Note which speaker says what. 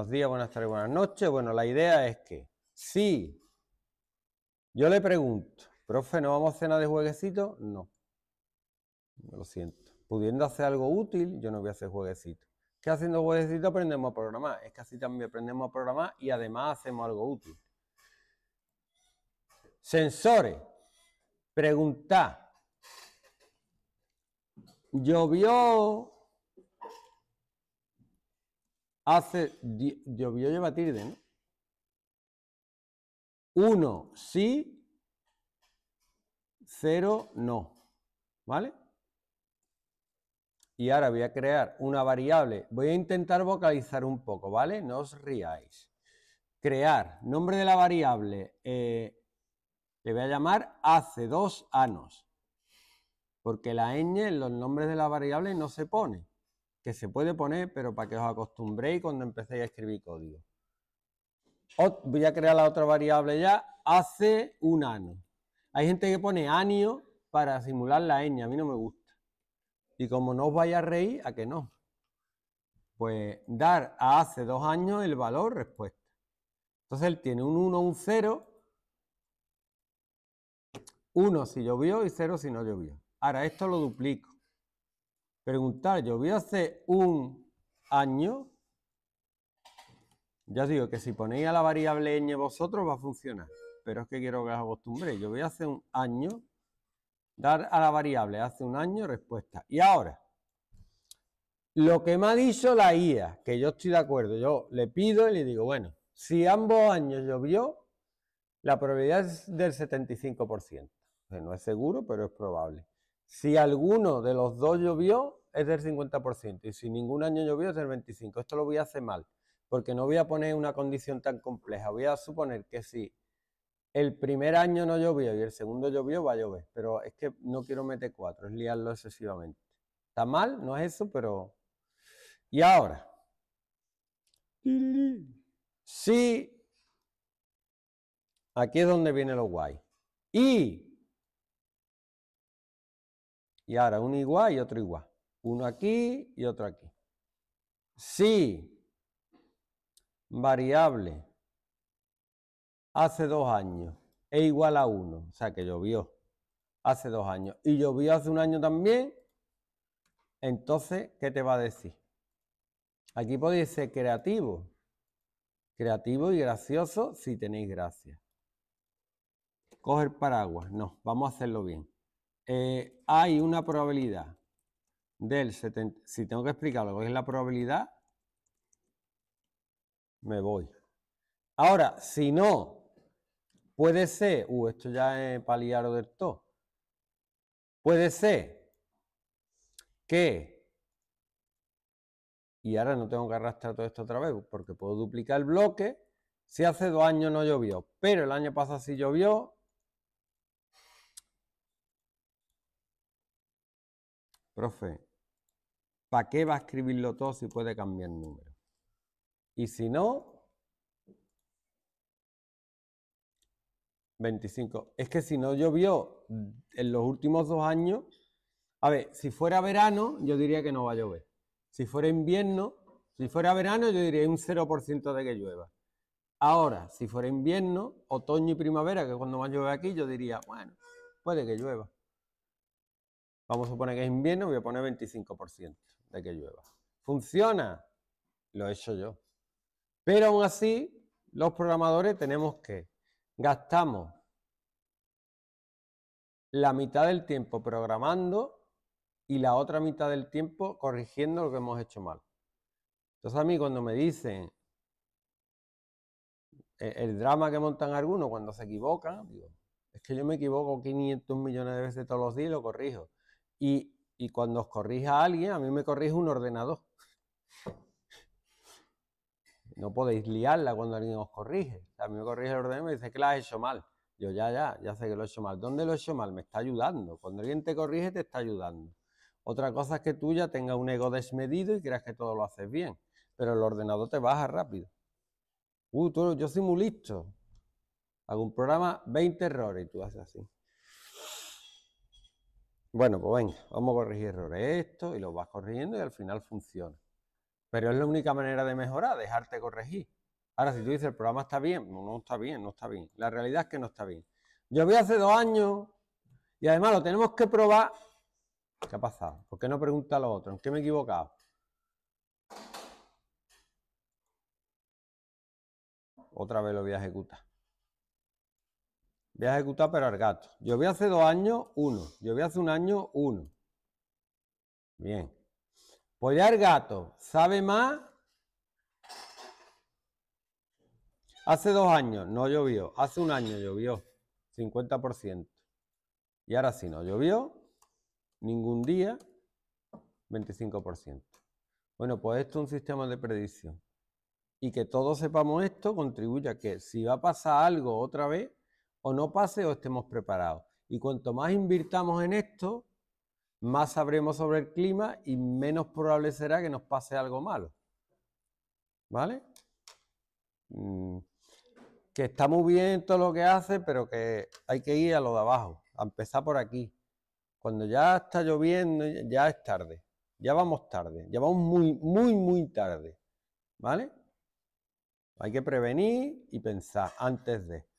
Speaker 1: Buenos días, buenas tardes, buenas noches. Bueno, la idea es que si yo le pregunto, profe, ¿no vamos a cenar de jueguecito? No. Lo siento. Pudiendo hacer algo útil, yo no voy a hacer jueguecito. ¿Qué haciendo jueguecito aprendemos a programar. Es que así también aprendemos a programar y además hacemos algo útil. Sensores. Preguntar. Llovió hace, yo a tilde, ¿no? Uno sí, cero no, ¿vale? Y ahora voy a crear una variable, voy a intentar vocalizar un poco, ¿vale? No os riáis. Crear, nombre de la variable, eh, le voy a llamar hace dos anos, porque la ñ en los nombres de la variable no se pone que se puede poner, pero para que os acostumbréis cuando empecéis a escribir código. voy a crear la otra variable ya, hace un año. Hay gente que pone año para simular la ñ, a mí no me gusta. Y como no os vaya a reír, ¿a que no? Pues dar a hace dos años el valor respuesta. Entonces él tiene un 1, un 0, 1 si llovió y 0 si no llovió. Ahora esto lo duplico preguntar, ¿llovió hace un año? Ya os digo que si ponéis a la variable ñ vosotros va a funcionar, pero es que quiero que os acostumbréis. a hace un año, dar a la variable hace un año respuesta. Y ahora, lo que me ha dicho la IA, que yo estoy de acuerdo, yo le pido y le digo, bueno, si ambos años llovió, la probabilidad es del 75%. no es seguro, pero es probable. Si alguno de los dos llovió, es del 50%, y si ningún año llovió, es del 25%. Esto lo voy a hacer mal, porque no voy a poner una condición tan compleja. Voy a suponer que si el primer año no llovió y el segundo llovió, va a llover. Pero es que no quiero meter cuatro, es liarlo excesivamente. Está mal, no es eso, pero... Y ahora, sí. Aquí es donde viene lo guay. Y y ahora uno igual y otro igual. Uno aquí y otro aquí. Si variable hace dos años es igual a uno. o sea que llovió hace dos años y llovió hace un año también, entonces, ¿qué te va a decir? Aquí podéis ser creativo, creativo y gracioso si tenéis gracia. Coger paraguas, no, vamos a hacerlo bien. Eh, hay una probabilidad del 70, si tengo que explicar lo que es la probabilidad, me voy. Ahora, si no, puede ser, uh, esto ya es o del todo, puede ser que, y ahora no tengo que arrastrar todo esto otra vez, porque puedo duplicar el bloque, si hace dos años no llovió, pero el año pasado sí llovió, profe, ¿para qué va a escribirlo todo si puede cambiar el número? Y si no, 25. Es que si no llovió en los últimos dos años, a ver, si fuera verano, yo diría que no va a llover. Si fuera invierno, si fuera verano, yo diría un 0% de que llueva. Ahora, si fuera invierno, otoño y primavera, que es cuando a llover aquí, yo diría, bueno, puede que llueva. Vamos a suponer que es invierno, voy a poner 25% de que llueva. ¿Funciona? Lo he hecho yo. Pero aún así, los programadores tenemos que gastamos la mitad del tiempo programando y la otra mitad del tiempo corrigiendo lo que hemos hecho mal. Entonces a mí cuando me dicen e, el, drama que montan algunos cuando se equivocan, digo, es que yo me equivoco 500 millones de veces todos los días y lo corrijo. Y, cuando os corrija alguien, a mí me corrige un ordenador. No podéis liarla cuando alguien os corrige. a mí me corrige el ordenador y me dice que la has hecho mal. Yo ya, ya, ya sé que lo he hecho mal. ¿Dónde lo he hecho mal? Me está ayudando. Cuando alguien te corrige, te está ayudando. Otra cosa es que tú ya tengas un ego desmedido y creas que todo lo haces bien. Pero el ordenador te baja rápido. Uh, yo soy muy listo. Hago un programa, 20 errores y tú haces así. Bueno, pues venga, vamos a corregir errores. Esto y lo vas corrigiendo y al final funciona. Pero es la única manera de mejorar, dejarte corregir. Ahora, si tú dices, el programa está bien, no, está bien, no está bien. La realidad es que no está bien. Yo vi hace dos años y además lo tenemos que probar. ¿Qué ha pasado? ¿Por qué no pregunta a los otros? ¿En qué me he equivocado? Otra vez lo voy a ejecutar. Voy a ejecutar pero al gato. Llovió hace dos años, uno. Llovió hace un año, uno. Bien. Pues ya el gato sabe más. Hace dos años no llovió. Hace un año llovió. 50%. Y ahora sí no llovió. Ningún día. 25%. Bueno, pues esto es un sistema de predicción. Y que todos sepamos esto contribuye a que si va a pasar algo otra vez, o no pase o estemos preparados. Y cuanto más invirtamos en esto, más sabremos sobre el clima y menos probable será que nos pase algo malo. ¿Vale? Mm, que está muy bien todo lo que hace, pero que hay que ir a lo de abajo, a empezar por aquí. Cuando ya está lloviendo, ya es tarde. Ya vamos tarde, ya vamos muy, muy, muy tarde. ¿Vale? Hay que prevenir y pensar antes de.